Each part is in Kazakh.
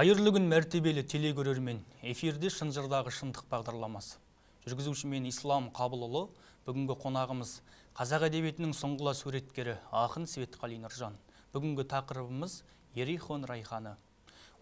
қайырлы күн мәртебелі телегөрермен эфирде шынжырдағы шындық бағдарламасы жүргізуші мен ислам қабылұлы бүгінгі қонағымыз қазақ әдебиетінің соңғыла суреткері ақын светқали нұржан бүгінгі тақырыбымыз ерихон райханы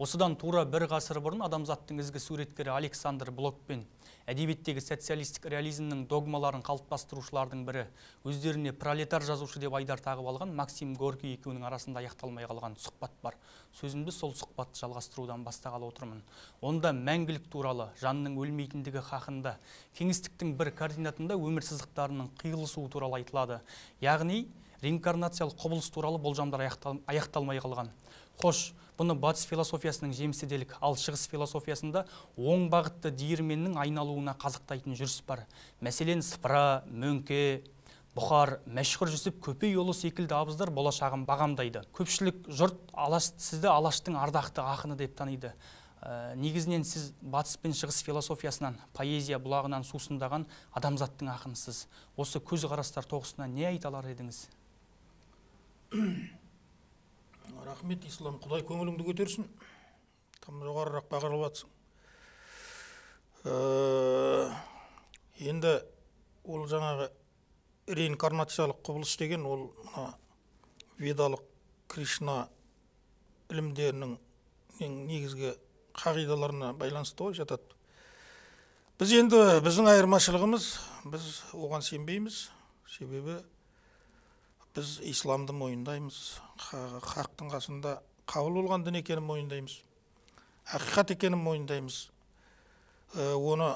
осыдан тура бір ғасыр бұрын адамзаттың ізгі суреткері александр блокпен әдебиеттегі социалистік реализмнің догмаларын қалыптастырушылардың бірі өздеріне пролетар жазушы деп айдар тағып алған максим горький екеуінің арасында аяқталмай қалған сұхбат бар сөзімді сол сұхбатты жалғастырудан бастағалы отырмын онда мәңгілік туралы жанның өлмейтіндігі хақында кеңістіктің бір координатында өмір сызықтарының қиылысуы туралы айтылады яғни реинкарнациялық құбылыс туралы болжамдар аяқталмай қалған қош бұны батыс философиясының жемісі делік ал шығыс философиясында оң бағытты диірменнің айналуына қазықтайтын жүріс бар мәселен сыпыра мөңке бұхар мәшһүр жүсіп көпейұлы секілді абыздар болашағын бағамдайды көпшілік жұрт алаш сізді алаштың ардақты ақыны деп таниды ә, негізінен сіз батыс пен шығыс философиясынан поэзия бұлағынан сусындаған адамзаттың ақынысыз осы көзқарастар тоғысына не айта алар едіңіз рахмет ислам құдай көңіліңді көтерсін там жоғарырақ бағырып жатсың э, енді ол жаңағы реинкарнациялық құбылыс деген ол мына ведалық кришна ілімдерінің негізгі қағидаларына байланысты ғой жатады біз енді біздің айырмашылығымыз біз оған сенбейміз себебі біз исламды мойындаймыз хақтың қасында қабыл болған дін екенін мойындаймыз ақиқат екенін мойындаймыз э, оны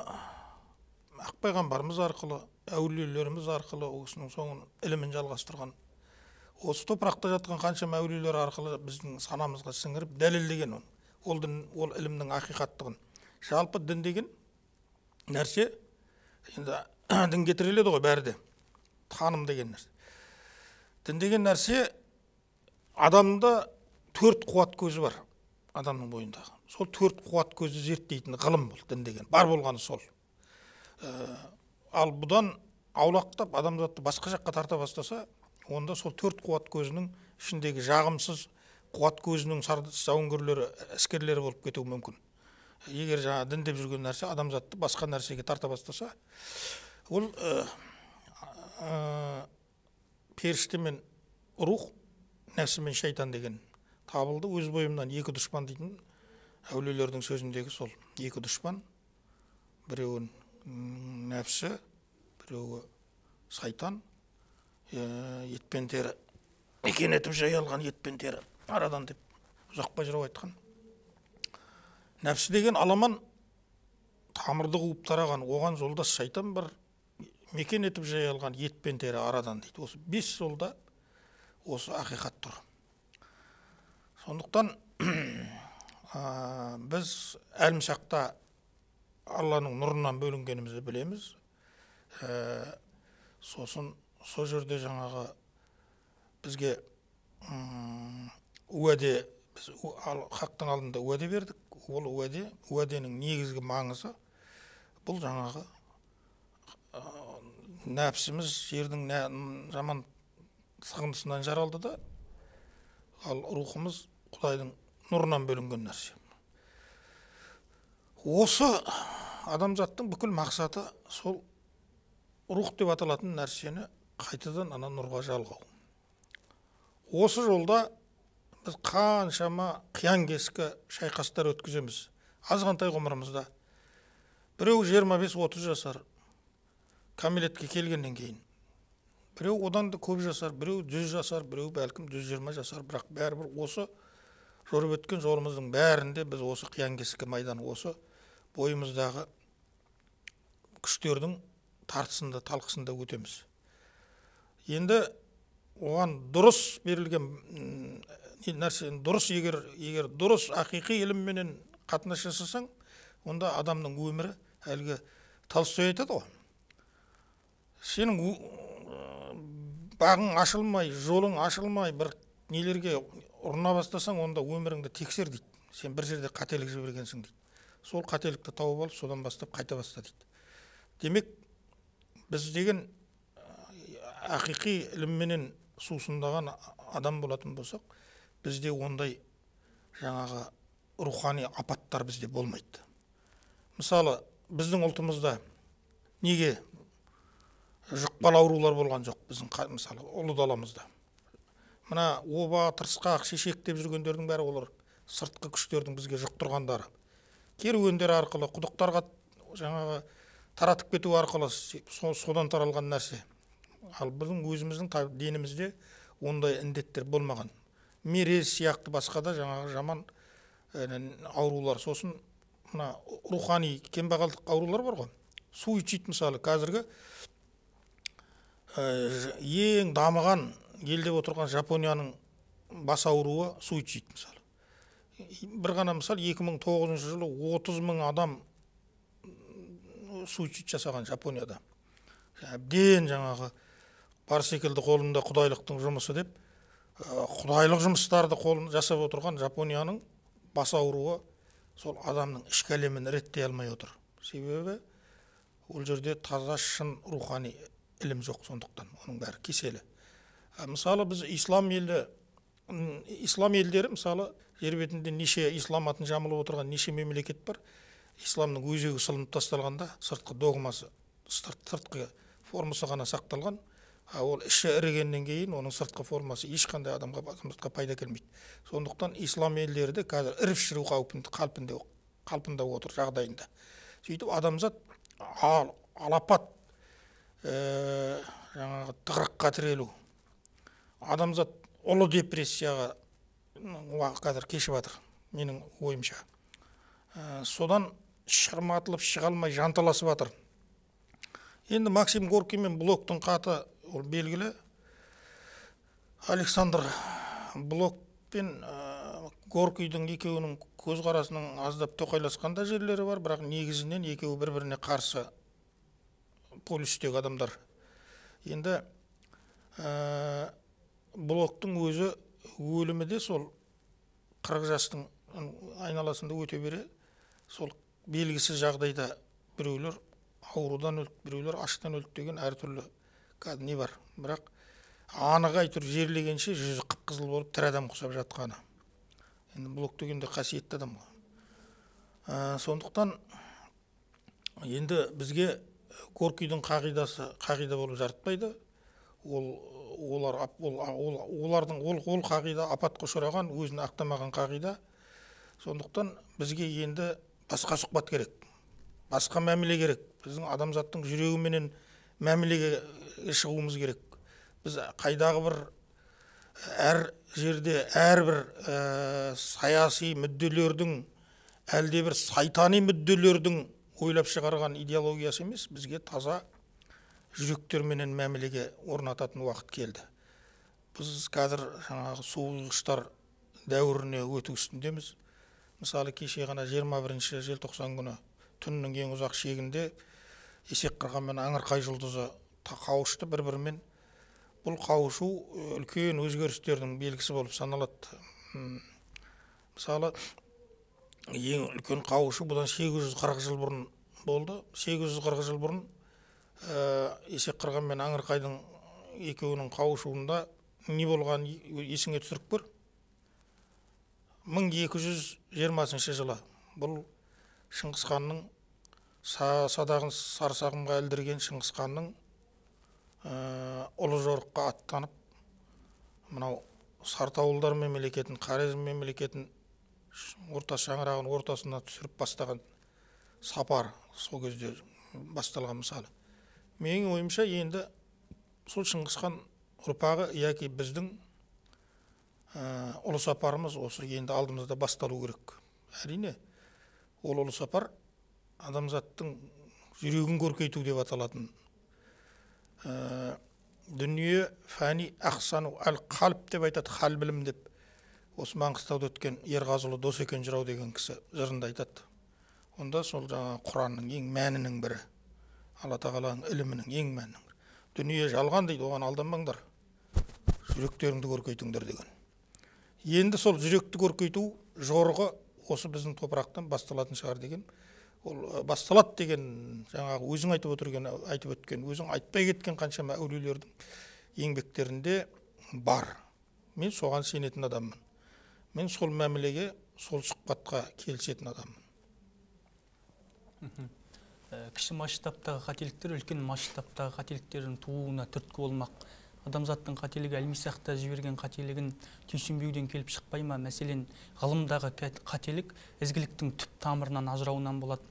ақ пайғамбарымыз арқылы әулиелеріміз арқылы кісінің соңын ілімін жалғастырған осы топырақта жатқан қаншама әулиелер арқылы біздің санамызға сіңіріп дәлелдеген оны ол дін ол ілімнің ақиқаттығын жалпы дін деген нәрсе енді дінге тіреледі ғой бәрі де таным деген нәрсе дін деген нәрсе адамда төрт қуат көзі бар адамның бойындағы сол төрт қуат көзі зерттейтін ғылым бұл дін деген бар болғаны сол э, ал бұдан аулақтап адамзатты басқа жаққа тарта бастаса онда сол төрт қуат көзінің ішіндегі жағымсыз қуат көзінің жауынгерлері әскерлері болып кетуі мүмкін егер жаңа дін деп жүрген нәрсе адамзатты басқа нәрсеге тарта бастаса ол э, э, періште мен рух нәпсі мен шайтан деген табылды өз бойымнан екі дұшпан дейтін әулиелердің сөзіндегі сол екі дұшпан біреуін нәпсі біреуі сайтан ет пен тері мекен етіп ет пен тері арадан деп ұзақпай жырау айтқан нәпсі деген аламан тамырды қуып тараған оған жолдас шайтан бар мекен етіп жайылған ет пен тері арадан дейді осы бес жолда осы ақиқат тұр сондықтан ә, біз әлімшақта алланың нұрынан бөлінгенімізді білеміз ә, сосын сол жерде жаңағы бізге уәде біз хақтың алдында уәде бердік ол уәде уәденің негізгі маңызы бұл жаңағы нәпсіміз жердің жаман сығындысынан жаралды да ал рухымыз құдайдың нұрынан бөлінген нәрсе осы адамзаттың бүкіл мақсаты сол рух деп аталатын нәрсені қайтадан ана нұрға жалғау осы жолда біз қаншама қиян кескі шайқастар өткіземіз азғантай ғұмырымызда біреу 25-30 жасар кәмелетке келгеннен кейін біреу одан да көп жасар біреу жүз жасар біреу бәлкім жүз жиырма жасар бірақ бәрібір осы жүріп өткен жолымыздың бәрінде біз осы қиян кескі майдан осы бойымыздағы күштердің тартысында талқысында өтеміз енді оған дұрыс берілген нәрсе дұрыс егер егер дұрыс ақиқи ілімменен қатынас жасасаң онда адамның өмірі әлгі толстой айтады ғой сенің бағың ашылмай жолың ашылмай бір нелерге ұрына бастасаң онда өміріңді тексер дейді сен бір жерде қателік жібергенсің дейді сол қателікті тауып алып содан бастап қайта баста дейді демек біз деген ақиқи ілімменен сусындаған адам болатын болсақ бізде ондай жаңағы рухани апаттар бізде болмайды мысалы біздің ұлтымызда неге жұқпалы аурулар болған жоқ біздің мысалы ұлы даламызда мына оба тырысқақ шешек деп жүргендердің бәрі олар сыртқы күштердің бізге жұқтырғандары керуендер арқылы құдықтарға жаңағы таратып кету арқылы содан таралған нәрсе ал біздің өзіміздің денімізде ондай індеттер болмаған мерез сияқты басқа да жаңағы жаман э, аурулар сосын мына рухани кембағалдық аурулар бар ғой суицид мысалы қазіргі Э, ең дамыған елдеп отырған жапонияның бас ауруы суицид мысалы бір ғана мысал 2009 жылы 30 мың адам суицид жасаған жапонияда әбден жаңағы бар секілді қолында құдайлықтың жұмысы деп құдайлық жұмыстарды қолын жасап отырған жапонияның бас ауруы сол адамның ішкі әлемін реттей алмай отыр себебі ол жерде таза шын рухани ілім жоқ сондықтан оның бәрі кеселі мысалы біз ислам елі ислам елдері мысалы жер бетінде неше ислам атын жамылып отырған неше мемлекет бар исламның өзегі сылынып тасталғанда сыртқы догмасы сыртқы формасы ғана сақталған а ол іші ірігеннен кейін оның сыртқы формасы ешқандай адамға адамзатқа пайда келмейді сондықтан ислам елдері де қазір іріп шіру қалпында қалпында отыр жағдайында сөйтіп адамзат алапат Э, жаңағы тығырыққа тірелу адамзат ұлы депрессияға қазір кешіп жатыр менің ойымша э, содан шырматылып шыға алмай жанталасып жатыр енді максим горький мен блоктың қаты ол белгілі александр блок пен ә, э, горкийдің екеуінің көзқарасының аздап тоқайласқан да жерлері бар бірақ негізінен екеуі бір біріне қарсы полюстегі адамдар енді э, блоктың өзі өлімі де сол қырық жастың айналасында өте бере сол белгісіз жағдайда біреулер аурудан өлді біреулер аштан өлді деген әртүрлі не бар бірақ анық әйтеуір жерлегенше жүзі қып қызыл болып тірі адам құсап жатқаны енді блок дегенде қасиетті адам ғой э, сондықтан енді бізге горкийдің қағидасы қағида болып жарытпайды ол олар ол, ол олардың ол, ол қағида апатқа ұшыраған өзін ақтамаған қағида сондықтан бізге енді басқа сұхбат керек басқа мәміле керек біздің адамзаттың жүрегіменен мәмілеге шығуымыз керек біз қайдағы бір әр жерде әрбір ә, саяси мүдделердің әлдебір сайтани мүдделердің ойлап шығарған идеологиясы емес бізге таза жүректерменен мәмілеге орнататын уақыт келді біз қазір жаңағы дәуіріне өту үстіндеміз мысалы кеше ғана 21 бірінші желтоқсан күні түннің ең ұзақ шегінде есек қырған мен аңырқай жұлдызы қауышты бір бірімен бұл қауышу үлкен өзгерістердің белгісі болып саналады мысалы ең үлкен қауышу бұдан 840 жыл бұрын болды 840 жыл бұрын ә, есек қырған мен аңырқайдың екеуінің қауышуында не болған есіңе түсіріп көр 1220 жылы бұл шыңғыс ханның са, садағын сарсағымға әлдірген шыңғыс ханның ә, ұлы жорыққа аттанып мынау сартауылдар мемлекетін қарезм мемлекетін орта шаңырағын ортасына түсіріп бастаған сапар сол кезде басталған мысалы менің ойымша енді сол шыңғыс ұрпағы яки біздің ә, ұлы сапарымыз осы енді алдымызда басталу керек әрине ол ұлы сапар адамзаттың жүрегін көркейту деп аталатын ә, дүние фәни ақсану әл қалп деп айтады хал білім деп осы маңғыстауда өткен ерғазыұлы досекен жырау деген кісі жырында айтады онда сол жаңағы құранның ең мәнінің бірі алла тағаланың ілімінің ең мәнінің дүние жалған дейді оған алданбаңдар жүректеріңді көркейтіңдер деген енді сол жүректі көркейту жорығы осы біздің топырақтан басталатын шығар деген ол басталады деген жаңағы өзің айтып отырген айтып өткен өзің айтпай кеткен қаншама әулиелердің еңбектерінде бар мен соған сенетін адаммын мен сол мәмілеге сол сұхбатқа келісетін адаммын Э, кіші масштабтағы қателіктер үлкен масштабтағы қателіктердің тууына түрткі болмақ адамзаттың қателігі әлмисақта жіберген қателігін түйсінбеуден келіп шықпай ма мәселен ғылымдағы қателік ізгіліктің түп тамырынан ажырауынан болады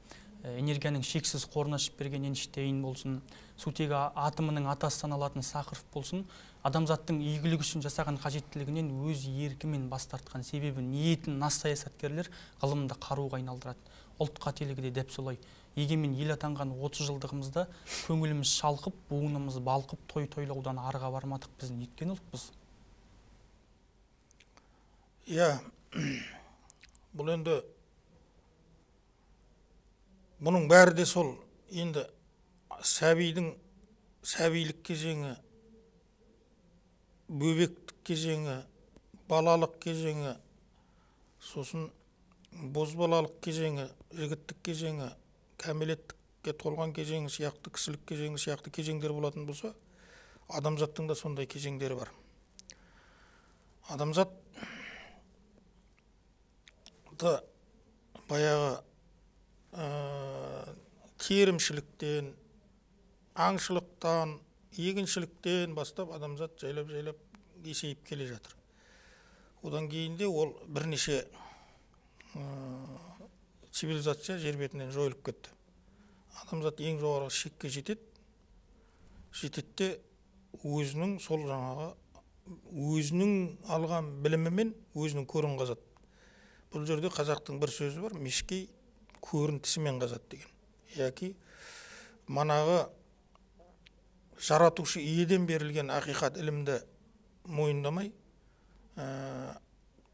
э, энергияның шексіз қорын ашып берген эйнштейн болсын сутегі атомының атасы саналатын сахаров болсын адамзаттың игілігі үшін жасаған қажеттілігінен өз еркімен бас тартқан себебі ниетін нас саясаткерлер ғылымды қаруға айналдырады ұлт қателігі де дәп солай егемен ел атанған отыз жылдығымызда көңіліміз шалқып буынымыз балқып той тойлаудан арға бармадық біз неткен ұлтпыз иә бұл енді бұның бәрі де сол енді сәбидің сәбилік кезеңі бөбектік кезеңі балалық кезеңі сосын бозбалалық кезеңі жігіттік кезеңі кәмелеттікке толған кезеңі сияқты кісілік кезеңі сияқты кезеңдер болатын болса адамзаттың да сондай кезеңдері бар адамзат да баяғы ә, терімшіліктен аңшылықтан егіншіліктен бастап адамзат жайлап жайлап есейіп келе жатыр одан кейін де ол бірнеше цивилизация жер бетінен жойылып кетті адамзат ең жоғарғы шекке жетеді жетеді де өзінің сол жаңағы өзінің алған білімімен өзінің көрін қазады бұл жерде қазақтың бір сөзі бар мешкей көрінтісімен қазады деген яки манағы жаратушы иеден берілген ақиқат ілімді мойындамай ә,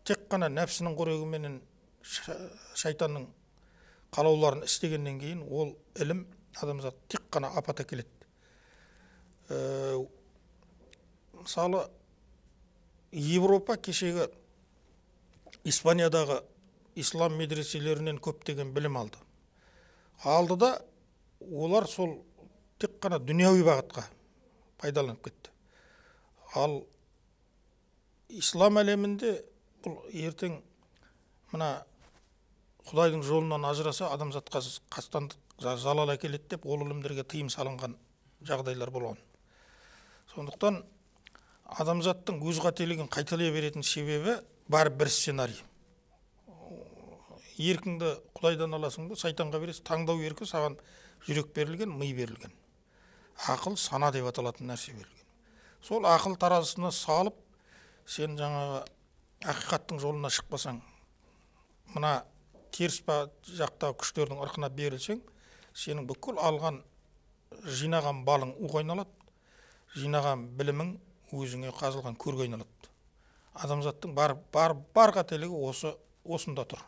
тек қана нәпсінің қорегіменен шайтанның қалауларын істегеннен кейін ол ілім адамзат тек қана апат әкеледі мысалы европа кешегі испаниядағы ислам медреселерінен көптеген білім алды алды да олар сол тек қана дүниеуи бағытқа пайдаланып кетті ал ислам әлемінде бұл ертең мына құдайдың жолынан ажыраса адамзатқа қастандық залал әкеледі деп ол ілімдерге тыйым салынған жағдайлар болған сондықтан адамзаттың өз қателігін қайталай беретін себебі бар бір сценарий еркіңді құдайдан аласың ба сайтанға бересің таңдау еркі саған жүрек берілген ми берілген ақыл сана деп аталатын нәрсе берілген сол ақыл таразысына салып сен жаңағы ақиқаттың жолына шықпасаң мына теріс жақтағы күштердің ырқына берілсең сенің бүкіл алған жинаған балың уға айналады жинаған білімің өзіңе қазылған көрге айналады адамзаттың бар бар бар қателігі осы осында тұр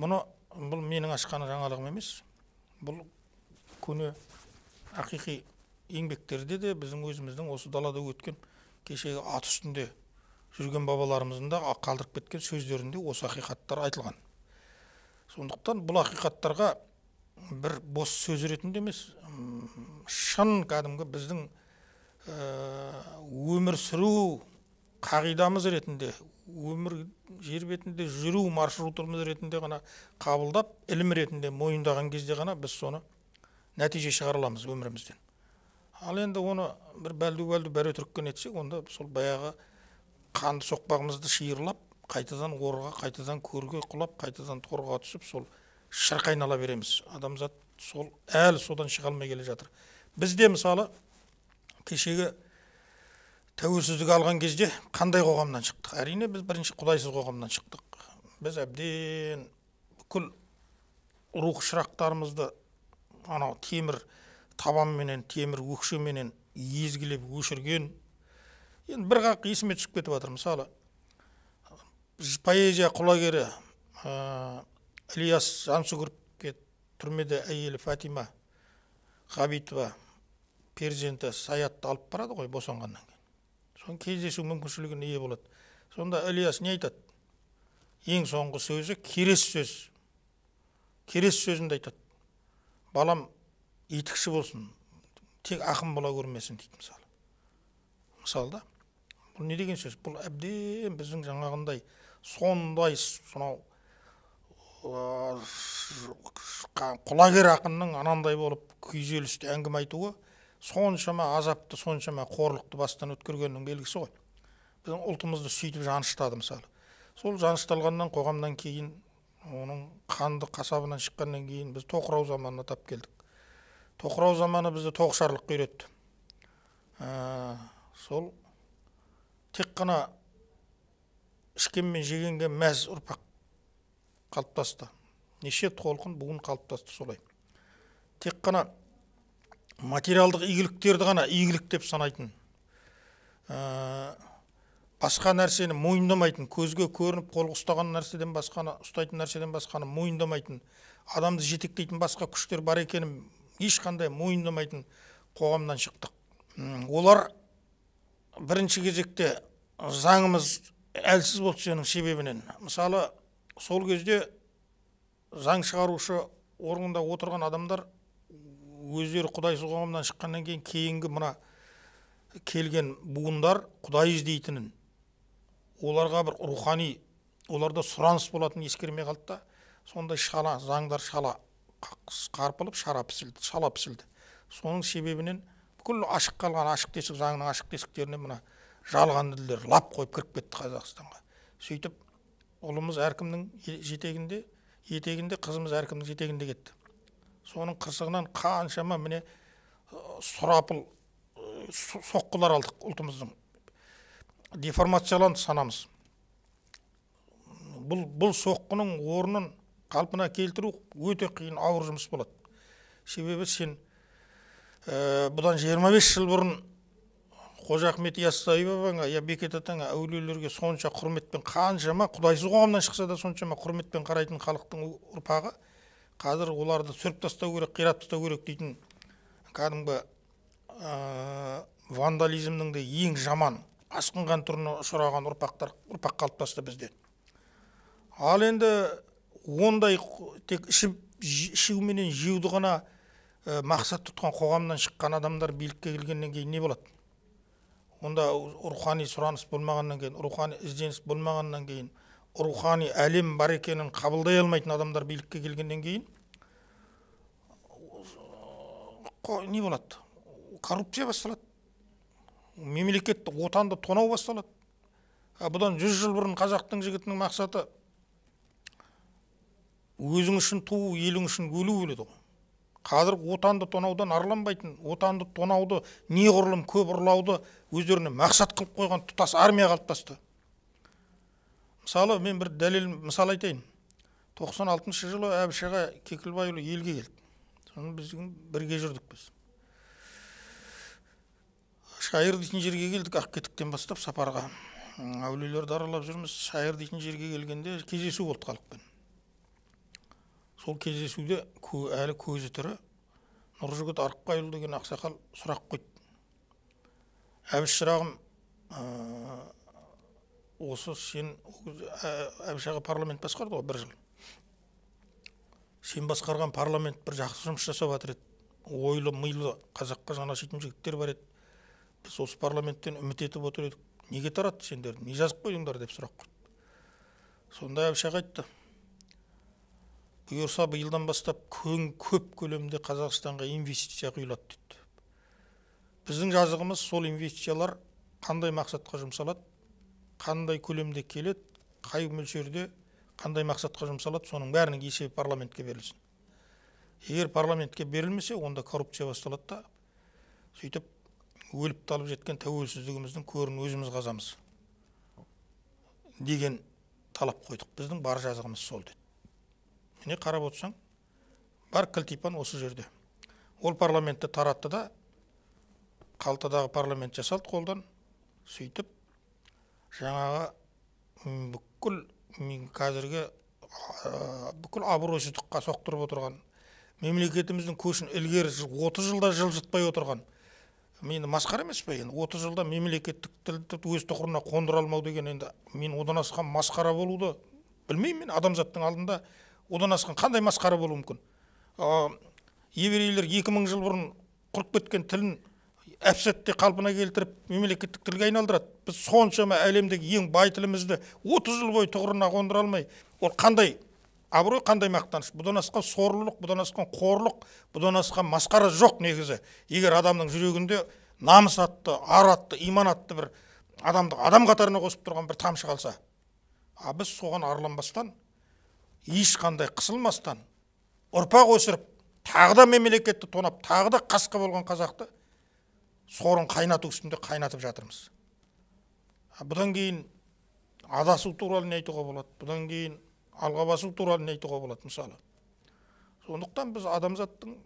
мұны бұл менің ашқан жаңалығым емес бұл көне ақиқи еңбектерде де біздің өзіміздің осы далада өткен кешегі ат үстінде жүрген бабаларымыздың да қалдырып кеткен сөздерінде осы ақиқаттар айтылған сондықтан бұл ақиқаттарға бір бос сөз ретінде емес шын кәдімгі біздің э, өмір сүру қағидамыз ретінде өмір жер бетінде жүру маршрутымыз ретінде ғана қабылдап ілім ретінде мойындаған кезде ғана біз соны нәтиже шығара аламыз өмірімізден ал енді оны бір бәлді бәрі өтірікке етсек онда сол баяғы қанды соқпағымызды шиырлап қайтадан орға қайтадан көрге құлап қайтадан торға түсіп сол шырқ айнала береміз адамзат сол әлі содан шыға алмай келе жатыр бізде мысалы кешегі тәуелсіздік алған кезде қандай қоғамнан шықтық әрине біз бірінші құдайсыз қоғамнан шықтық біз әбден бүкіл рух шырақтарымызды анау темір табанменен темір өкшеменен езгілеп өшірген енді бір қақ есіме түсіп кетіп жатыр мысалы поэзия құлагері ә, ілияс жансүгіровке түрмеде әйелі фатима ғабитова перзенті саятты алып барады ғой босанғаннан кейін соны кездесу мүмкіншілігіне ие болады сонда ілияс не айтады ең соңғы сөзі керес сөз керес сөзінде айтады балам етікші болсын тек ақын бола көрмесін дейді мысалы мысалы да бұл не деген сөз бұл әбден біздің жаңағындай сондай сонау құлагер ақынның анандай болып күйзелісті әңгіме айтуы соншама азапты соншама қорлықты бастан өткергеннің белгісі ғой біздің ұлтымызды сөйтіп жаныштады мысалы сол жанышталғаннан қоғамнан кейін оның қанды қасабынан шыққаннан кейін біз тоқырау заманына тап келдік тоқырау заманы бізді тоқшарлыққа үйретті ә, сол тек қана ішкен мен жегенге мәз ұрпақ қалыптасты неше толқын бүгін қалыптасты солай тек қана материалдық игіліктерді ғана игілік деп санайтын ә, басқа нәрсені мойындамайтын көзге көрініп қолға ұстаған нәрседен басқаны ұстайтын нәрседен басқаны мойындамайтын адамды жетектейтін басқа күштер бар екенін ешқандай мойындамайтын қоғамнан шықтық олар бірінші кезекте заңымыз әлсіз болып түсенің себебінен мысалы сол кезде заң шығарушы орында отырған адамдар өздері құдайсыз қоғамнан шыққаннан кейін кейінгі мына келген буындар құдай іздейтінін оларға бір рухани оларда сұраныс болатынын ескермей қалды да сондай шала заңдар шала қарпылып шара пісілді шала пісілді соның себебінен бүкіл ашық қалған ашық тесік заңның ашық тесіктеріне мына жалған ділдер лап қойып кіріп кетті қазақстанға сөйтіп ұлымыз әркімнің жетегінде етегінде қызымыз әркімнің жетегінде кетті соның қырсығынан қаншама міне сұрапыл соққылар алдық ұлтымыздың деформацияланды санамыз бұл бұл соққының орнын қалпына келтіру өте қиын ауыр жұмыс болады себебі сен Э, бұдан 25 жыл бұрын қожа ахмет яссауи бабаңа я бекет атаңа әулиелерге сонша құрметпен қаншама құдайсыз қоғамнан шықса да соншама құрметпен қарайтын халықтың ұрпағы қазір оларды сүріп тастау керек қиратып тастау керек дейтін кәдімгі ә, вандализмнің де ең жаман асқынған түріне ұшыраған ұрпақтар ұрпақ қалыптасты бізде ал енді ондай тек ішіп ішуменен жеуді ғана Э, мақсат тұтқан қоғамнан шыққан адамдар билікке келгеннен кейін не болады онда рухани сұраныс болмағаннан кейін рухани ізденіс болмағаннан кейін рухани әлем бар екенін қабылдай алмайтын адамдар билікке келгеннен кейін не болады коррупция басталады мемлекетті отанды тонау басталады а бұдан жүз жыл бұрын қазақтың жігітінің мақсаты өзің үшін туу елің үшін өлу өледі ғой қазір отанды тонаудан арланбайтын отанды тонауды неғұрлым көп ұрлауды өздеріне мақсат қылып қойған тұтас армия қалыптасты мысалы мен бір дәлел мысал айтайын 96 алтыншы жылы әбіш аға кекілбайұлы елге келді соны біз бірге жүрдік біз шайыр дейтін жерге келдік ақкетіктен бастап сапарға әулиелерді аралап жүрміз шайыр дейтін жерге келгенде кездесу болды халықпен сол кездесуде әлі көзі тірі нұржігіт арықбайұлы деген ақсақал сұрақ қойды әбіш шырағым ә, осы сен ә, әбіш аға парламент басқарды ғой бір жыл сен басқарған парламент бір жақсы жұмыс жасап жатыр еді ойлы мыйлы қазаққа жанашитын жігіттер бар еді біз осы парламенттен үміт етіп отыр едік неге таратты сендерді не жазып қойдыңдар деп сұрақ қойды сонда әбіш айтты бұйырса биылдан бастап көң көп көлемде қазақстанға инвестиция құйылады дейді біздің жазығымыз сол инвестициялар қандай мақсатқа жұмсалады қандай көлемде келеді қай мөлшерде қандай мақсатқа жұмсалады соның бәрінің есебі парламентке берілсін егер парламентке берілмесе онда коррупция басталады да сөйтіп өліп талып жеткен тәуелсіздігіміздің көрін өзіміз қазамыз деген талап қойдық біздің бар жазығымыз сол деді міне қарап отырсаң бар кілтипан осы жерде ол парламентті таратты да қалтадағы парламент жасалды қолдан сөйтіп жаңағы бүкіл қазіргі ә, бүкіл абыройсыздыққа соқтырып отырған мемлекетіміздің көшін ілгері отыз жылда жылжытпай отырған мені масқара емес пе енді отыз жылда мемлекеттік тілді өз тұғырына қондыра алмау деген енді мен одан асқан масқара болуды білмеймін мен адамзаттың алдында одан асқан қандай масқара болуы мүмкін еврейлер екі мың жыл бұрын құрып кеткен тілін әп сәтте қалпына келтіріп мемлекеттік тілге айналдырады біз соншама әлемдегі ең бай тілімізді отыз жыл бойы тұғырына қондыра алмай ол қандай абырой қандай мақтаныш бұдан асқан сорлылық бұдан асқан қорлық бұдан асқан масқара жоқ негізі егер адамның жүрегінде намыс атты ар атты иман атты бір адамды адам қатарына қосып тұрған бір тамшы қалса а біз соған арланбастан ешқандай қысылмастан ұрпақ өсіріп тағы да мемлекетті тонап тағы да қасқа болған қазақты сорын қайнату үстінде қайнатып жатырмыз бұдан кейін адасу туралы не айтуға болады бұдан кейін алға басу туралы не айтуға болады мысалы сондықтан біз адамзаттың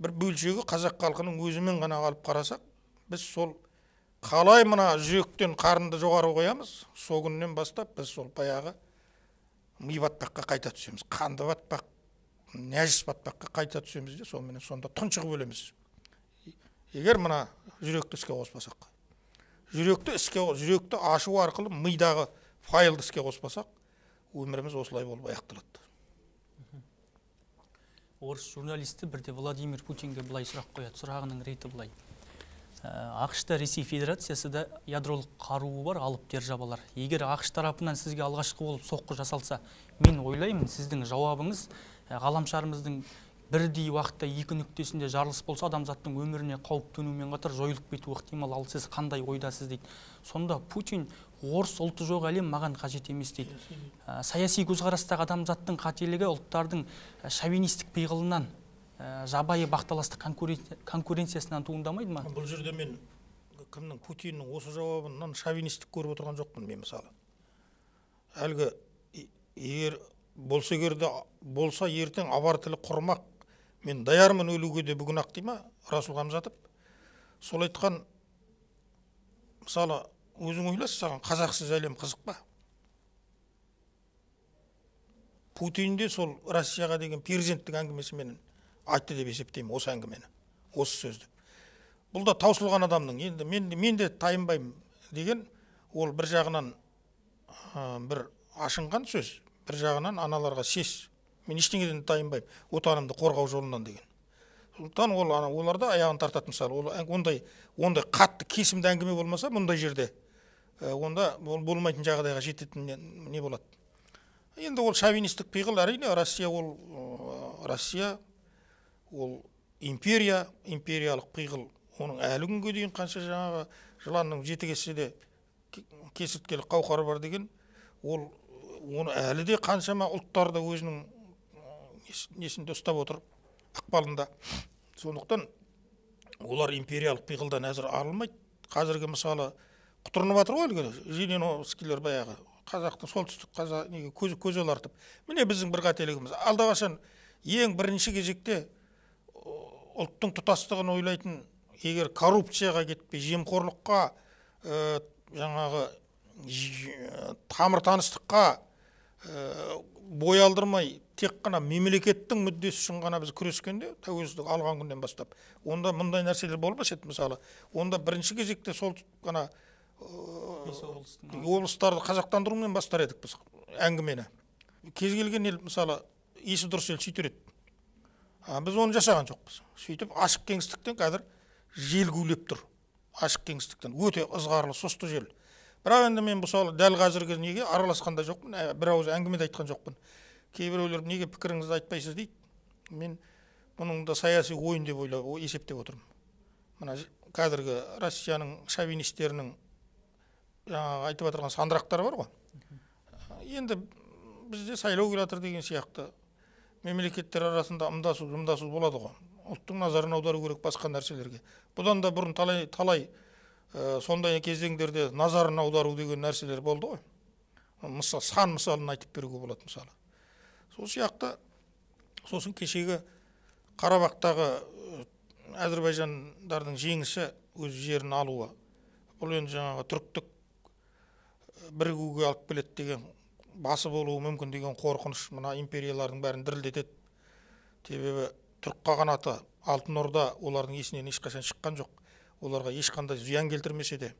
бір бөлшегі қазақ халқының өзімен ғана алып қарасақ біз сол қалай мына жүректен қарынды жоғары қоямыз сол күннен бастап біз сол баяғы ми батпаққа қайта түсеміз қанды батпақ нәжіс батпаққа қайта түсеміз де сонымен сонда тұншығып өлеміз егер мына жүректі іске қоспасақ жүректі іске жүректі ашу арқылы мидағы файлды іске қоспасақ өміріміз осылай болып аяқталады орыс журналисті бірде владимир путинге былай сұрақ қояды сұрағының реті былай Э, ақш та ресей федерациясы да ядролық қаруы бар алып державалар егер ақш тарапынан сізге алғашқы болып соққы жасалса мен ойлаймын сіздің жауабыңыз э, ғаламшарымыздың бірдей уақытта екі нүктесінде жарылыс болса адамзаттың өміріне қауіп төнумен қатар жойылып кетуі ықтимал ал сіз қандай ойдасыз дейді сонда путин орыс ұлты жоқ әлем маған қажет емес дейді саяси э, көзқарастағы адамзаттың қателігі ұлттардың шавинистік пиғылынан Э, жабайы бақталастық конкуренциясынан туындамайды ма бұл жерде мен кімнің путиннің осы жауабынан шовинистік көріп отырған жоқпын мен мысалы әлгі егер болса егер де болса ертең абар тілі құрмақ мен даярмын өлуге де бүгін ақ дей ма расул ғамзатов сол айтқан мысалы өзің ойлашы саған қазақсыз әлем қызық па путин сол россияға деген перзенттік әңгімесіменен айтты деп есептеймін осы әңгімені осы сөзді бұл да таусылған адамның енді мен, мен де тайынбаймын деген ол бір жағынан бір ашынған сөз бір жағынан аналарға сес мен ештеңеден тайынбаймын отанымды қорғау жолынан деген сондықтан ол ана оларда аяғын тартады мысалы ол ондай ондай қатты кесімді әңгіме болмаса мұндай жерде э, онда ол болмайтын жағдайға жететін не, болады енді ол шавинистік пиғыл әрине россия ол э, россия ол империя империялық пиғыл оның әлі күнге дейін қанша жаңағы жыланның жеті де кесірткелік қауқары бар деген ол оны әлі де қаншама да өзінің несінде ұстап отыр ықпалында сондықтан олар империялық пиғылдан әзір арылмайды қазіргі мысалы құтырынып жатыр ғой әлгі жириновскийлер баяғы қазақтың солтүстік қаза неге көз көз алартып міне біздің бір қателігіміз алдақашан ең бірінші кезекте ұлттың тұтастығын ойлайтын егер коррупцияға кетпей жемқорлыққа ә, жаңағы э, тамыр таныстыққа ә, э, бой алдырмай тек қана мемлекеттің мүддесі үшін ғана біз күрескенде тәуелсіздік алған күннен бастап онда мұндай нәрселер болмас еді мысалы онда бірінші кезекте сол ғана облыстарды қазақтандырумен бастар едік біз әңгімені кез келген ел мысалы есі дұрыс ел сөйтер еді а біз оны жасаған жоқпыз сөйтіп ашық кеңістіктен қазір жел гулеп тұр ашық кеңістіктен өте ызғарлы сұсты жел бірақ енді мен мысалы дәл қазіргі неге араласқан да жоқпын ә, бір ауыз әңгіме де айтқан жоқпын кейбіреулер неге пікіріңізді айтпайсыз дейді мен бұның да саяси ойын деп ойлап есептеп отырмын мына қазіргі россияның шавинистерінің жаңағы айтып жатырған сандырақтары бар ғой ә, енді бізде сайлау келе жатыр деген сияқты мемлекеттер арасында ымдасу жымдасу болады ғой ұлттың назарын аудару керек басқа нәрселерге бұдан да бұрын талай талай ә, сондай кезеңдерде назарын аудару деген нәрселер болды ғой мысалы сан мысалын айтып беруге болады мысалы сол сияқты сосын кешегі қарабақтағы э, әзірбайжандардың жеңісі өз жерін алуы бұл енді жаңағы түріктік э, бірігуге алып келеді деген басы болуы мүмкін деген қорқыныш мына империялардың бәрін дірілдетеді себебі түрік қағанаты алтын орда олардың есінен ешқашан шыққан жоқ оларға ешқандай зиян келтірмесе де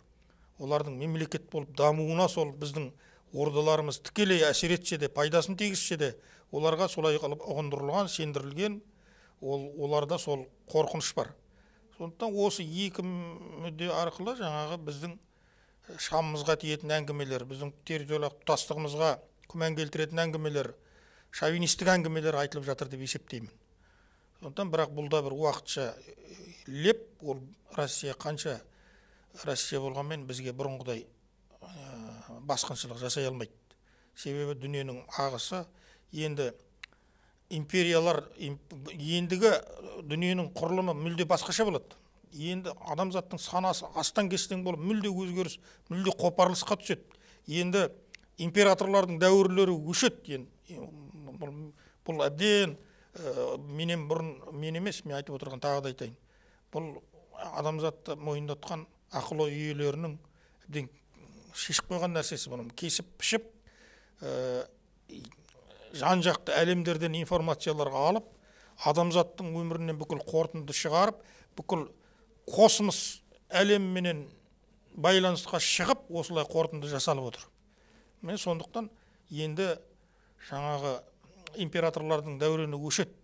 олардың мемлекет болып дамуына сол біздің ордаларымыз тікелей әсер етсе де пайдасын тигізсе де оларға солай қылып ұғындырылған сендірілген ол оларда сол қорқыныш бар сондықтан осы екі мүдде арқылы жаңағы біздің шамымызға тиетін әңгімелер біздің территориялық тұтастығымызға күмән келтіретін әңгімелер шовинистік әңгімелер айтылып жатыр деп есептеймін сондықтан бірақ бұл да бір уақытша э, леп ол россия қанша россия болғанмен бізге бұрынғыдай ә, басқыншылық жасай алмайды себебі дүниенің ағысы енді империялар ендігі э, дүниенің құрылымы мүлде басқаша болады енді адамзаттың санасы астан кестең болып мүлде өзгеріс мүлде қопарылысқа түседі енді императорлардың дәуірлері өшеді енді бұл, бұл әбден ә, менен бұрын мен емес мен айтып отырған тағы да айтайын бұл адамзатты мойындатқан ақыл ой иелерінің әбден шешіп қойған нәрсесі бұны кесіп пішіп ә, жан жақты әлемдерден информацияларға алып адамзаттың өмірінен бүкіл қорытынды шығарып бүкіл космос әлемменен байланысқа шығып осылай қорытынды жасалып отыр міне сондықтан енді жаңағы императорлардың дәурені өшеді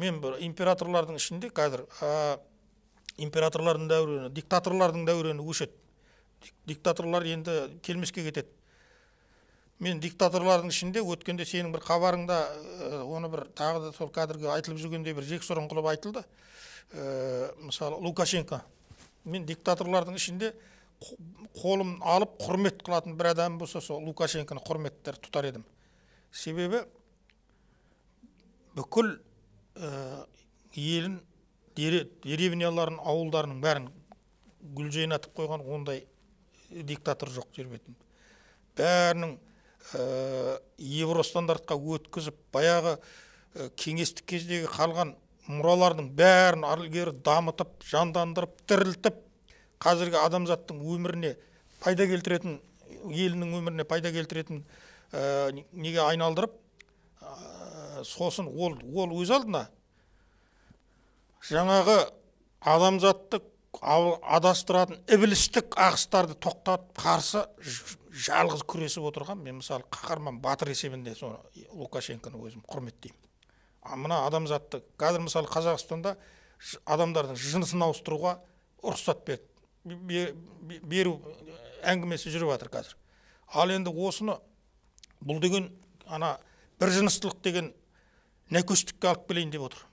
мен бір императорлардың ішінде қазір императорлардың дәурені диктаторлардың дәурені өшеді диктаторлар енді келмеске кетеді мен диктаторлардың ішінде өткенде сенің бір хабарыңда э, оны бір тағы да сол кәдіргі айтылып жүргендей бір жексұрын қылып айтылды ә, мысалы лукашенко мен диктаторлардың ішінде қолым алып құрмет қылатын бір адам болса сол лукашенконы құрметтер тұтар едім себебі бүкіл ә, елін деревняларын ауылдарының бәрін жайнатып қойған ондай диктатор жоқ жер бетінде бәрінің ә, евростандартқа өткізіп баяғы ә, кеңестік кездегі қалған мұралардың бәрін ілгері дамытып жандандырып тірілтіп қазіргі адамзаттың өміріне пайда келтіретін елінің өміріне пайда келтіретін э, неге айналдырып сосын ол ол өз алдына жаңағы адамзаттық, адастыратын ібілістік ағыстарды тоқтатып қарсы жалғыз күресіп отырған мен мысалы қаһарман батыр есебінде соны лукашенконы өзім құрметтеймін а мына адамзатты қазір мысалы қазақстанда адамдардың жынысын ауыстыруға рұқсат берді беру э, әңгімесі жүріп жатыр қазір ал енді осыны бұл деген ана бір жыныстылық деген нәкөстікке алып келейін деп отыр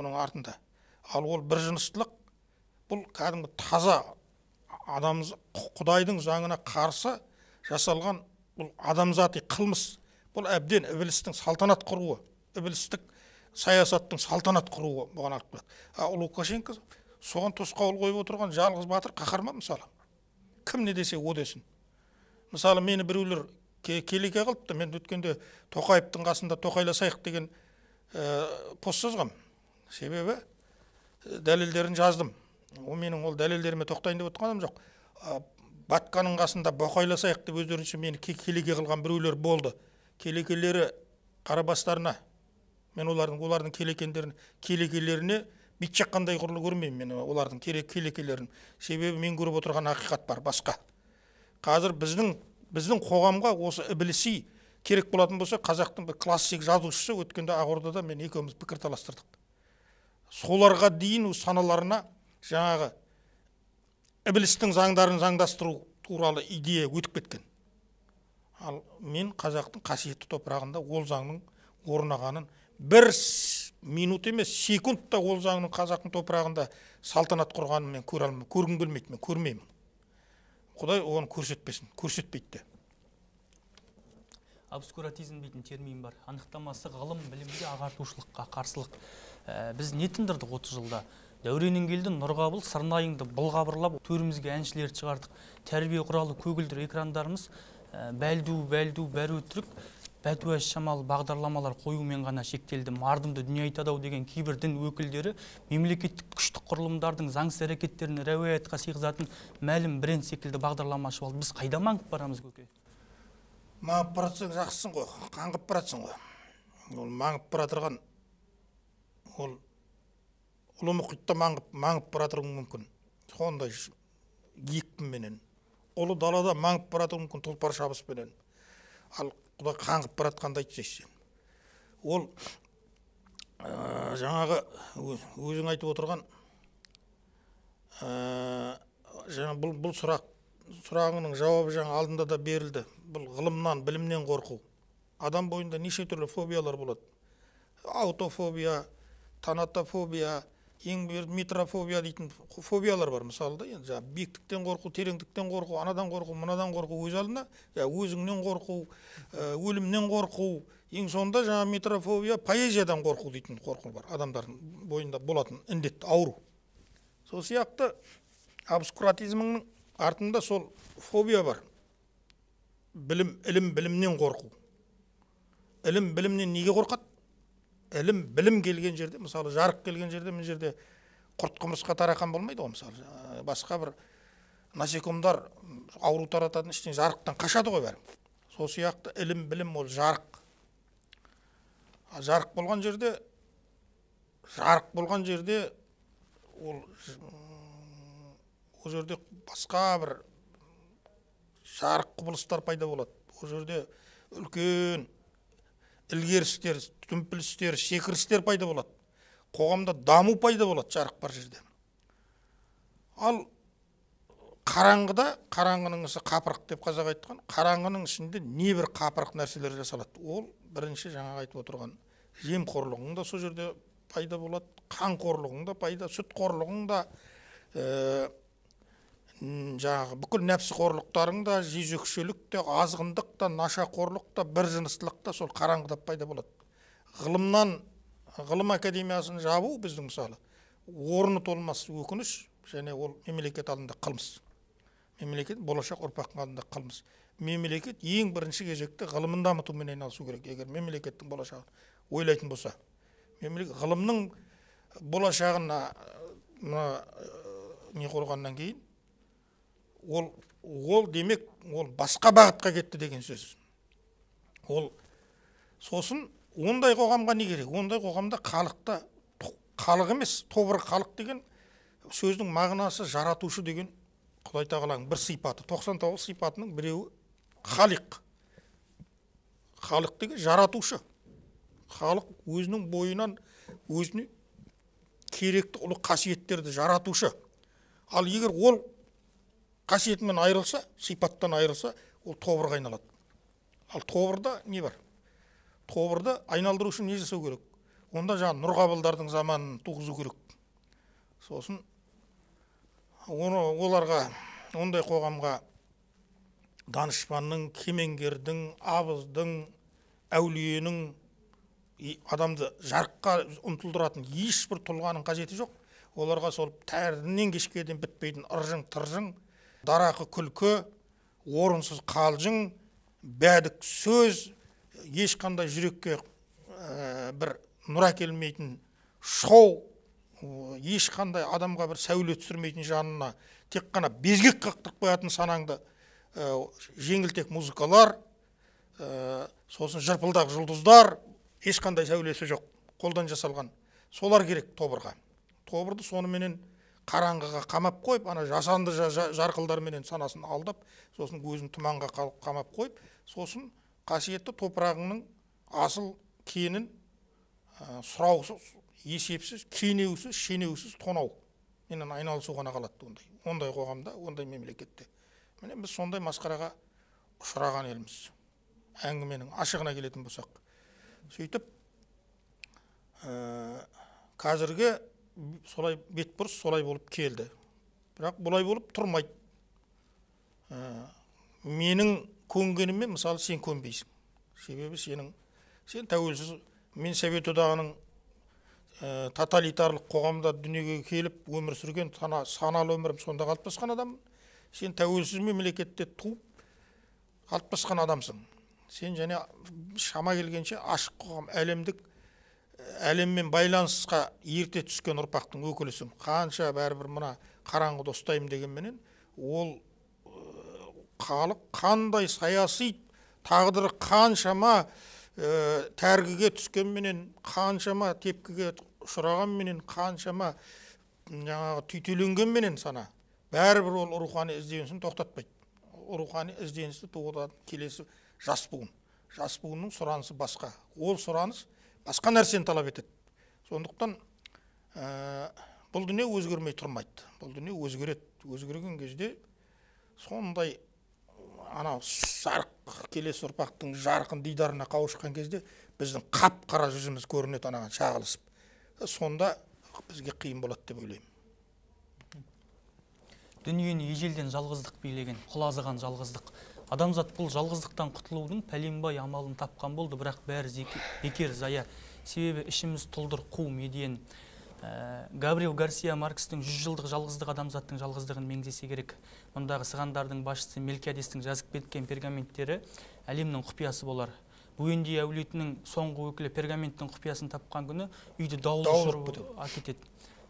мұның артында ал ол бір жыныстылық бұл кәдімгі таза адамз құдайдың заңына қарсы жасалған бұл адамзати қылмыс бұл әбден ібілістің салтанат құруы ібілістік саясаттың салтанат құруы бұған алып келеді ал лукашенко соған тосқауыл қойып отырған жалғыз батыр қаһарман мысалы кім не десе о десін мысалы мені біреулер келеке қылыпты мен өткенде тоқаевтың қасында тоқайласайық деген ә, э, пост себебі э, дәлелдерін жаздым ол менің ол дәлелдеріме тоқтайын деп отырғаным жоқ ә, батқаның қасында боқайласайық деп өздерінше мені келеке қылған біреулер болды келекелері қара бастарына мен олардың олардың келекендерін келекелеріне бит жаққандай құрлы көрмеймін мен олардың келекелерін себебі мен көріп отырған ақиқат бар басқа қазір біздің біздің қоғамға осы ібіліси керек болатын болса қазақтың бір классик жазушысы өткенде ақордада мен екеуміз пікір таластырдық соларға дейін саналарына жаңағы ібілістің заңдарын заңдастыру туралы идея өтіп кеткен ал мен қазақтың қасиетті топырағында ол заңның орнағанын бір минут емес секунд та ол заңның қазақтың топырағында салтанат құрғанын мен көре алмаймын көргім келмейді мен көрмеймін құдай оны көрсетпесін көрсетпейді де обскуратизм дейтін термин бар анықтамасы ғылым білімге ағартушылыққа қарсылық э, біз не тындырдық отыз жылда дәуренің келді нұрғабыл сырнайыңды бұлғабырлап, төрімізге әншілерді шығардық тәрбие құралы көгілдір экрандарымыз ә, бәлду бәлду бәрі өтірік шамал шамалы бағдарламалар қоюмен ғана шектелді мардымды дүние айтады ау деген кейбір дін өкілдері мемлекеттік күштік құрылымдардың заңсыз әрекеттерін рәуаятқа сыйғызатын мәлім бренд секілді бағдарлама ашып алды біз қайда маңып барамыз көке маңып бара жақсысың ғой қаңғып бара ғой ол маңып баратырған ол ұлы мұхитта маңып маңып бара тұруың мүмкін сондай екпінменен ұлы далада маңып бара тұруың мүмкін тұлпар шабыспенен ал құдай қаңғып бара жатқанды айтсайшы сен ол ә, жаңағы өзің айтып отырған ә, жаңа бұл, бұл сұрақ сұрағыңның жауабы жаңа алдында да берілді бұл ғылымнан білімнен қорқу адам бойында неше түрлі фобиялар болады аутофобия танатофобия ең бір метрофобия дейтін фобиялар бар мысалы да енді жаңағы биіктіктен қорқу тереңдіктен қорқу анадан қорқу мынадан қорқу өз алдына иә, өзіңнен қорқу э, өлімнен қорқу ең соңында жаңағы метрофобия поэзиядан қорқу дейтін қорқу бар адамдардың бойында болатын індет ауру сол сияқты абскуратизмнің артында сол фобия бар білім ілім білімнен қорқу ілім білімнен неге қорқады ілім білім келген жерде мысалы жарық келген жерде мына жерде құрт құмырсқа тарақан болмайды ғой мысалы ә, басқа бір насекомдар ауру тарататын ештеңе жарықтан қашады ғой бәрі сол сияқты ілім білім ол жарық жарық болған жерде жарық болған жерде ол ол жерде басқа бір жарық құбылыстар пайда болады ол жерде үлкен ілгерістер дүмпілістер секірістер пайда болады қоғамда даму пайда болады жарық бар жерде ал қараңғыда қараңғының ісі қапырық деп қазақ айтқан қараңғының ішінде небір қапырық нәрселер жасалады ол бірінші жаңа айтып отырған жемқорлығың да сол жерде пайда болады қанқорлығың да пайда сүтқорлығың да жаңағы бүкіл нәпсіқорлықтарың да жезөкшелік те азғындық та нашақорлық та та сол қараңғыда пайда болады ғылымнан ғылым академиясын жабу біздің мысалы орны толмас өкініш және ол мемлекет алдында қылмыс мемлекет болашақ ұрпақтың алдында қылмыс мемлекет ең бірінші кезекте ғылымын дамытумен айналысу керек егер мемлекеттің болашағын ойлайтын болса мемлекет ғылымның болашағына мына не құрғаннан кейін ол ол демек ол басқа бағытқа кетті деген сөз ол сосын ондай қоғамға не керек ондай қоғамда халықта халық емес тобыр халық деген сөздің мағынасы жаратушы деген құдай тағаланың бір сипаты 99 тоғыз сипатының біреуі халық халық деген жаратушы халық өзінің бойынан өзіне керекті ұлы қасиеттерді жаратушы ал егер ол қасиетімен айырылса сипаттан айырылса ол тобырға айналады ал тобырда не бар тобырды айналдыру үшін не жасау керек онда жаңағы нұрғабылдардың заманын туғызу керек сосын оны оларға ондай қоғамға данышпанның кемеңгердің абыздың әулиенің адамды жарыққа ұмтылдыратын ешбір тұлғаның қажеті жоқ оларға сол тәрінен кешке дейін бітпейтін ыржың тыржың дарақы күлкі орынсыз қалжың бәдік сөз ешқандай жүрекке э, бір нұр әкелмейтін шоу ешқандай адамға бір сәуле түсірмейтін жанына тек қана безгек қақтырып қоятын санаңды ә, жеңілтек музыкалар э, сосын жырпылдақ жұлдыздар ешқандай сәулесі жоқ қолдан жасалған солар керек тобырға тобырды соныменен қараңғыға қамап қойып ана жасанды жарқылдарменен санасын алдап сосын өзін тұманға қамап қойып сосын қасиетті топырағыңның асыл кенін ә, сұраусыз есепсіз кенеусіз шенеусіз тонау менен айналысу ғана қалады ондай ондай қоғамда ондай мемлекетте міне біз сондай масқараға ұшыраған елміз әңгіменің ашығына келетін болсақ сөйтіп ә, қазіргі солай бетбұрыс солай болып келді бірақ бұлай болып тұрмайды ә, менің көнгеніме мысалы сен көнбейсің себебі сенің сен тәуелсіз мен совет одағының ә, тоталитарлық қоғамда дүниеге келіп өмір сүрген сана, саналы өмірім сонда қалыптасқан адаммын сен тәуелсіз мемлекетте туып қалыптасқан адамсың сен және шама келгенше ашық қоғам әлемдік әлеммен байланысқа ерте түскен ұрпақтың өкілісің қанша бәрібір мына қараңғыда ұстаймын дегенменен ол халық қандай саяси тағдыры қаншама ә, тәргіге түскенменен қаншама тепкіге ұшырағанменен қаншама жаңағы түйтеленгенменен сана бәрібір ол рухани ізденісін тоқтатпайды рухани ізденісті туғызатын келесі жас буын жас буынның сұранысы басқа ол сұраныс басқа нәрсені талап етеді сондықтан ә, бұл дүние өзгермей тұрмайды бұл дүние өзгереді өзгерген кезде сондай анау жарық келесі ұрпақтың жарқын дидарына қауышқан кезде біздің қап қара жүзіміз көрінеді анаған шағылысып сонда бізге қиын болады деп ойлаймын дүниені ежелден жалғыздық билеген құлазыған жалғыздық адамзат бұл жалғыздықтан құтылудың пәленбай амалын тапқан болды бірақ бәрі бекер зая себебі ішіміз тұлдыр қу медиен ә, габриел гарсия маркстің жүз жылдық жалғыздық адамзаттың жалғыздығын меңзесе керек мұндағы сығандардың басшысы мелкиадестің жазып кеткен пергаменттері әлемнің құпиясы болар буэнди әулетінің соңғы өкілі пергаменттің құпиясын тапқан күні үйді дауыл әкетеді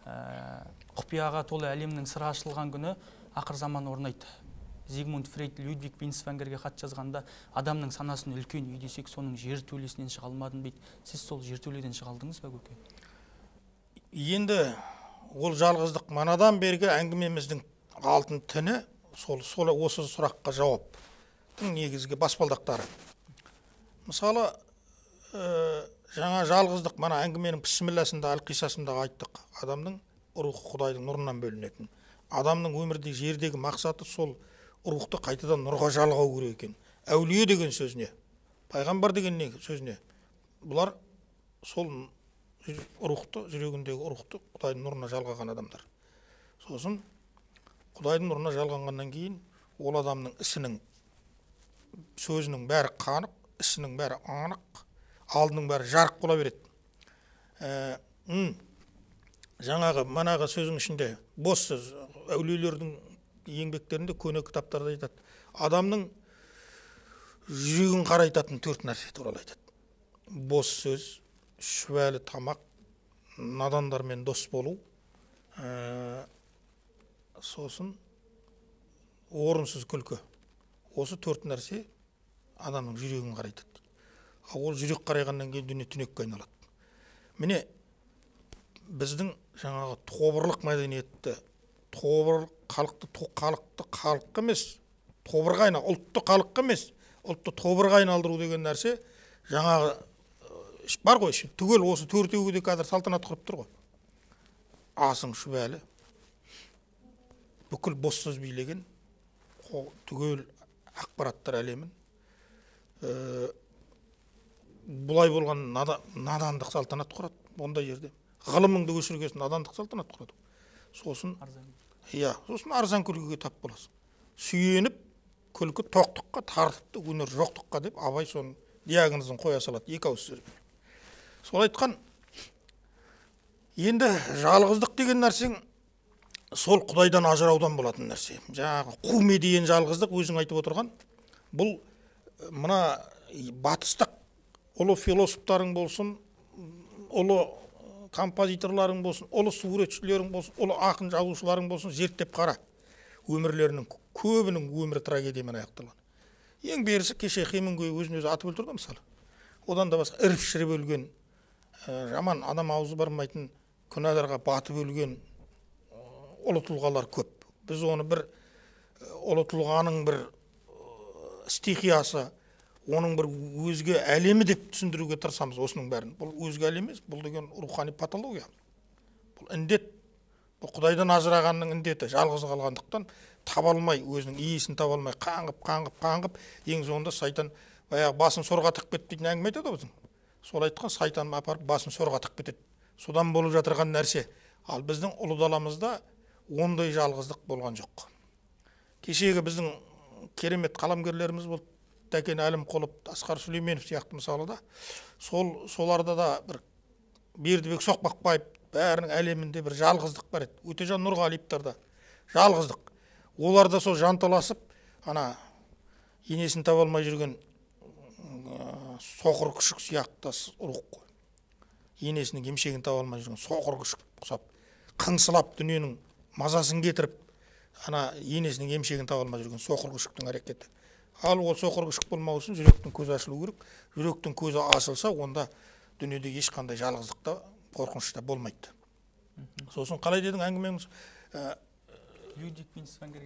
ә, құпияға толы әлемнің сыры ашылған күні ақыр заман орнайды зигмунд фрейд людвиг Винсвенгерге хат жазғанда адамның санасын үлкен үй десек соның жертөлесінен шыға алмадым дейді сіз сол жертөледен шыға алдыңыз ба көке енді ол жалғыздық манадан бергі әңгімеміздің алтын тіні сол, сол осы сұраққа жауаптың негізгі баспалдақтары мысалы э, жаңа жалғыздық мана әңгіменің бісмілласында алқисасында айттық адамның рухы құдайдың нұрынан бөлінетін адамның өмірде жердегі мақсаты сол рухты қайтадан нұрға жалғау керек екен әулие деген сөз не пайғамбар деген не сөз не бұлар сол рухты жүрегіндегі рухты құдайдың нұрына жалғаған адамдар сосын құдайдың нұрына жалғанғаннан кейін ол адамның ісінің сөзінің бәрі қанық ісінің бәрі анық алдының бәрі жарық бола береді ә, жаңағы манағы сөздің ішінде бос сөз әулиелердің еңбектерінде көне кітаптарда айтады адамның жүрегін қарайтатын төрт нәрсе туралы айтады бос сөз шүбәлі тамақ надандармен дос болу ә, сосын орынсыз күлкі осы төрт нәрсе адамның жүрегін қарайтады ал ол жүрек қарайғаннан кейін дүние түнекке айналады міне біздің жаңағы тобырлық мәдениетті тобыр халықты халықты халыққа емес тобырға айна ұлтты халыққа емес ұлтты тобырға айналдыру деген нәрсе жаңағы бар ғой түгел осы төртеуі де қазір салтанат құрып тұр ғой асың шүбәлі бүкіл боссыз билеген түгел ақпараттар әлемін ә, бұлай болған нада, надандық салтанат құрады ондай жерде ғылымыңды өшіргесін надандық салтанат құрады сосын иә сосын арзан күлкіге тап боласың сүйеніп күлкі тоқтыққа тартыпты өнер жоқтыққа деп абай соның диагнозын қоя салады екі ауыз сөзбен сол айтқан енді жалғыздық деген нәрсең сол құдайдан ажыраудан болатын нәрсе жаңағы қуме деген жалғыздық өзің айтып отырған бұл мына батыстық ұлы философтарың болсын ұлы композиторларың болсын ұлы суретшілерің болсын ұлы ақын жазушыларың болсын зерттеп қара өмірлерінің көбінің өмірі трагедиямен аяқталған ең берісі кеше хемингуэй өзін өзі атып өлтірді мысалы одан да басқа іріп шіріп өлген ә, жаман адам аузы бармайтын күнәларға батып өлген ә, ұлы тұлғалар көп біз оны бір ә, ұлы тұлғаның бір ә, стихиясы оның бір өзге әлемі деп түсіндіруге тырысамыз осының бәрін бұл өзге әлем емес бұл деген рухани патология бұл індет бұл құдайдан ажырағанның індеті жалғыз қалғандықтан таба алмай өзінің иесін таба алмай қаңғып қаңғып қаңғып ең соңында сайтан баяғы басын сорға тығып кетті дейтін әңгіме айтады ғой сол айтқан сайтан апарып басын сорға тығып кетеді содан болып жатырған нәрсе ал біздің ұлы даламызда ондай жалғыздық болған жоқ кешегі біздің керемет қаламгерлеріміз болды тәкен әлімқұлов асқар сүлейменов сияқты мысалы да сол соларда да бір бердібек соқпақбаев бәрінің әлемінде бір жалғыздық бар еді өтежан нұрғалиевтарда жалғыздық олар да сол жанталасып ана енесін таба алмай жүрген соқыр күшік сияқты рух қой енесінің емшегін таба алмай жүрген соқыр күшік ұқсап қыңсылап дүниенің мазасын кетіріп ана енесінің емшегін таба алмай жүрген соқыр күшіктің әрекеті ал ол соқыр күшік болмау үшін жүректің көзі ашылу керек жүректің көзі ашылса онда дүниеде ешқандай жалғыздық та қорқыныш та болмайды сосын қалай дедің әңгімеңіз ә,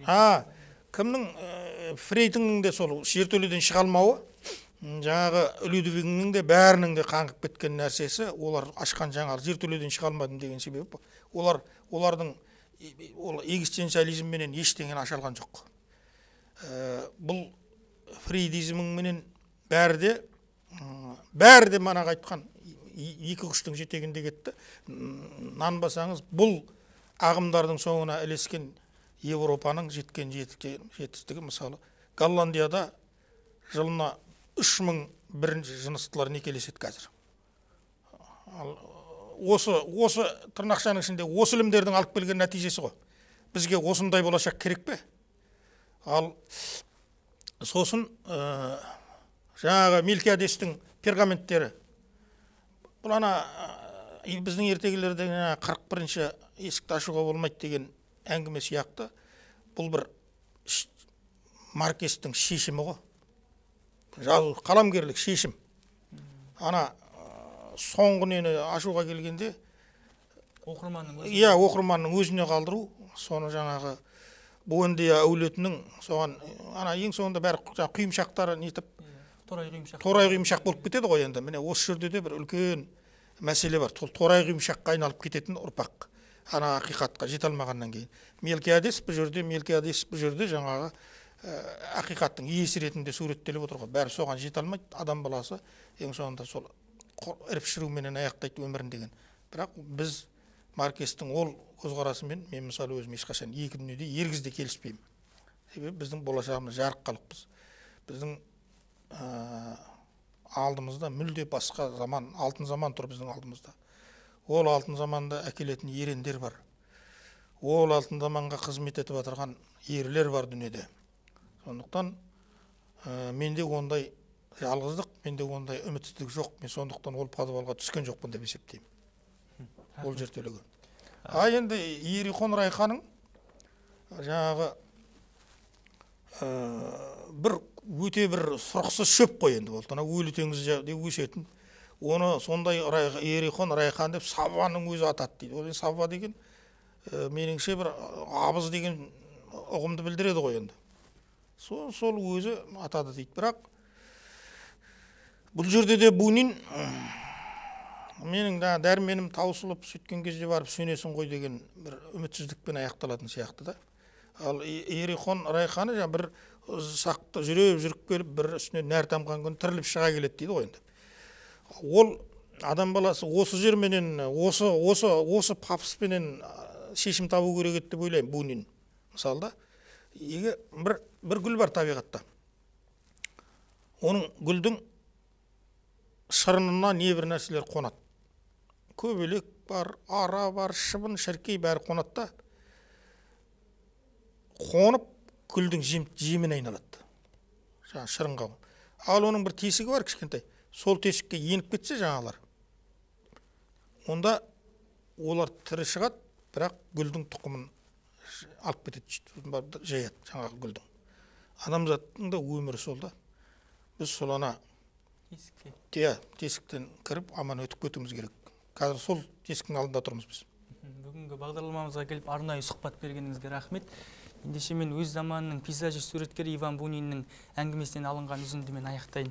а кімнің ә, де сол шертөледен шыға алмауы жаңағы людвигнің де бәрінің де қаңғып кеткен нәрсесі олар ашқан жаңа жертөледен шыға алмадым деген себеп олар олардың ол экзистенциализмменен ештеңені аша алған жоқ ә, бұл фридизміңменен бәрі де бәрі де манағы айтқан екі күштің жетегінде кетті нанбасаңыз бұл ағымдардың соңына ілескен европаның жеткен жетістігі мысалы голландияда жылына үш мың бірінші жыныстылар некелеседі қазір Ал, осы осы тырнақшаның ішінде осы ілімдердің алып келген нәтижесі ғой бізге осындай болашақ керек пе ал сосын ә, жаңағы мелкиадестің пергаменттері бұл ана ә, біздің ертегілерде қырық бірінші есікті ашуға болмайды деген әңгіме сияқты бұл бір маркестің шешімі ғой жазу қаламгерлік шешім ана ә, соңғы нені ашуға келгенде оқырманның иә оқырманның өзіне қалдыру соны жаңағы буэндия әулетінің соған ана ең соңында бәрі жаңағы құйымшақтары нетіп торай құйымшақ торай құйымшақ болып кетеді ғой енді міне осы жерде де бір үлкен мәселе бар сол торай құйымшаққа айналып кететін ұрпақ ана ақиқатқа жете алмағаннан кейін мелкиадес бұл жерде мелкиадес бұл жерде жаңағы ә, ақиқаттың иесі ретінде суреттеліп отыр ғой бәрі соған жете алмайды адам баласы ең соңында сол іріп шіруменен аяқтайды өмірін деген бірақ біз маркестің ол көзқарасымен мен мысалы өзім ешқашан екі дүниеде ергіз келіспеймін себебі біздің болашағымыз жарық халықпыз біздің ә, алдымызда мүлде басқа заман алтын заман тұр біздің алдымызда ол алтын заманда әкелетін ерендер бар ол алтын заманға қызмет етіп отырған ерлер бар дүниеде сондықтан менде ондай жалғыздық менде ондай үмітсіздік жоқ мен сондықтан ол подвалға түскен жоқпын деп есептеймін ол жертөлеге а енді ерихон райханың жаңағы ә, бір өте бір сұрықсыз шөп қой енді болды анау өлі теңізде өсетін оны сондай ерихон райхан деп сабаның өзі атады дейді ол саба деген ә, меніңше бір абыз деген ұғымды білдіреді ғой енді сол сол өзі атады дейді бірақ бұл жерде де бунин менің да дәрменім таусылып сөйткен кезде барып сөнесің ғой деген бір үмітсіздікпен аяқталатын сияқты да ал ерихон райханы жаңа бір сақты жүреп жүріп келіп бір үстіне нәр тамған күні тіріліп шыға келеді дейді ғой енді ол адам баласы осы жерменен осы осы осы пафоспенен шешім табу керек еді деп ойлаймын бунин мысалы да егер бір бір гүл бар табиғатта оның гүлдің шырынына небір нәрселер қонады көбелек бар ара бар шыбын шіркей бәрі қонады да қонып гүлдің жем, жеміне айналады жаңағы шырынға ал оның бір тесігі бар кішкентай сол тесікке еніп кетсе жаңалар. онда олар тірі шығады бірақ гүлдің тұқымын алып кетеді жаяды жаңағы гүлдің адамзаттың да өмірі сол да біз сол ана тесікке иә тесіктен кіріп аман өтіп кетуіміз керек қазір сол тесіктің алдында тұрмыз біз бүгінгі бағдарламамызға келіп арнайы сұхбат бергеніңізге рахмет ендеше мен өз заманының пейзажы суреткері иван буниннің әңгімесінен алынған үзіндімен аяқтайын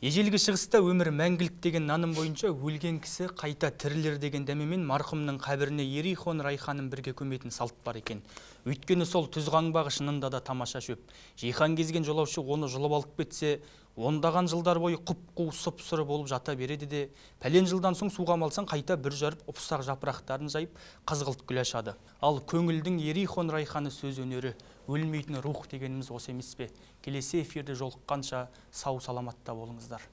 ежелгі шығыста өмір мәңгілік деген наным бойынша өлген кісі қайта тірілер деген дәмемен марқұмның қабіріне ерихон райханын бірге көметін салт бар екен өйткені сол түз қаңбағы шынында да тамаша шөп жиһан кезген жолаушы оны жұлып алып кетсе ондаған жылдар бойы құп қу сұп сұры болып жата береді де пәлен жылдан соң суға малсаң қайта бір жарып ұпсақ жапырақтарын жайып қызғылт гүл ашады ал көңілдің ерихон райханы сөз өнері өлмейтін рух дегеніміз осы емес пе келесі эфирде жолыққанша сау саламатта болыңыздар